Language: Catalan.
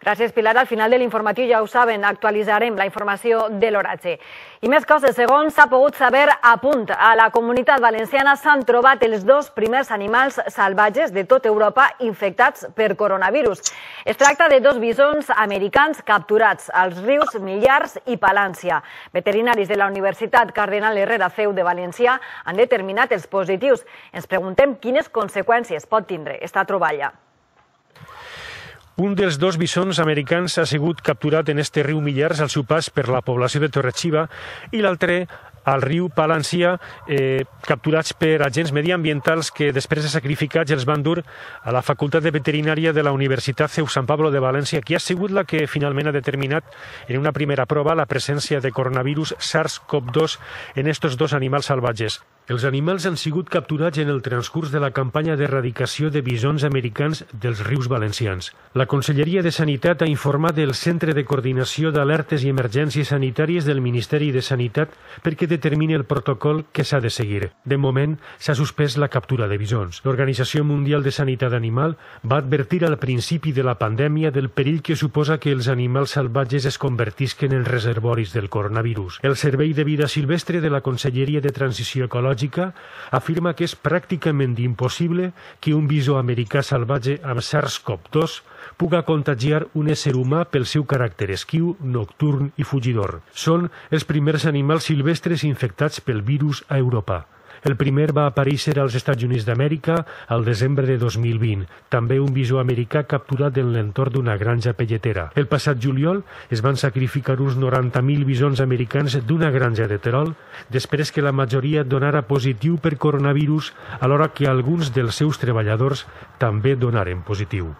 Gràcies, Pilar. Al final de l'informatiu, ja ho saben, actualitzarem la informació de l'oratge. I més coses, segons s'ha pogut saber a punt, a la comunitat valenciana s'han trobat els dos primers animals salvatges de tot Europa infectats per coronavirus. Es tracta de dos bisons americans capturats als rius Millars i Palància. Veterinaris de la Universitat Cardenal Herrera Feu de València han determinat els positius. Ens preguntem quines conseqüències pot tindre esta troballa. Un dels dos bisons americans ha sigut capturat en este riu Millars al seu pas per la població de Torrexiva i l'altre al riu Palància, eh, capturats per agents mediambientals que després de sacrificats els van dur a la Facultat de Veterinària de la Universitat Ceu San Pablo de València, que ha sigut la que finalment ha determinat en una primera prova la presència de coronavirus SARS-CoV-2 en estos dos animals salvatges. Els animals han sigut capturats en el transcurs de la campanya d'erradicació de bisons americans dels rius valencians. La Conselleria de Sanitat ha informat el Centre de Coordinació d'Alertes i Emergències Sanitàries del Ministeri de Sanitat perquè determini el protocol que s'ha de seguir. De moment, s'ha suspès la captura de bisons. L'Organització Mundial de Sanitat Animal va advertir al principi de la pandèmia del perill que suposa que els animals salvatges es convertisquen en reservoris del coronavirus. El Servei de Vida Silvestre de la Conselleria de Transició Ecològica biològica, afirma que és pràcticament impossible que un visó americà salvatge amb SARS-CoV-2 puga contagiar un ésser humà pel seu caràcter esquiu, nocturn i fugidor. Són els primers animals silvestres infectats pel virus a Europa. El primer va aparèixer als Estats Units d'Amèrica al desembre de 2020, també un visó americà capturat en l'entorn d'una granja pelletera. El passat juliol es van sacrificar uns 90.000 bisons americans d'una granja de Terol després que la majoria donara positiu per coronavirus alhora que alguns dels seus treballadors també donaren positiu.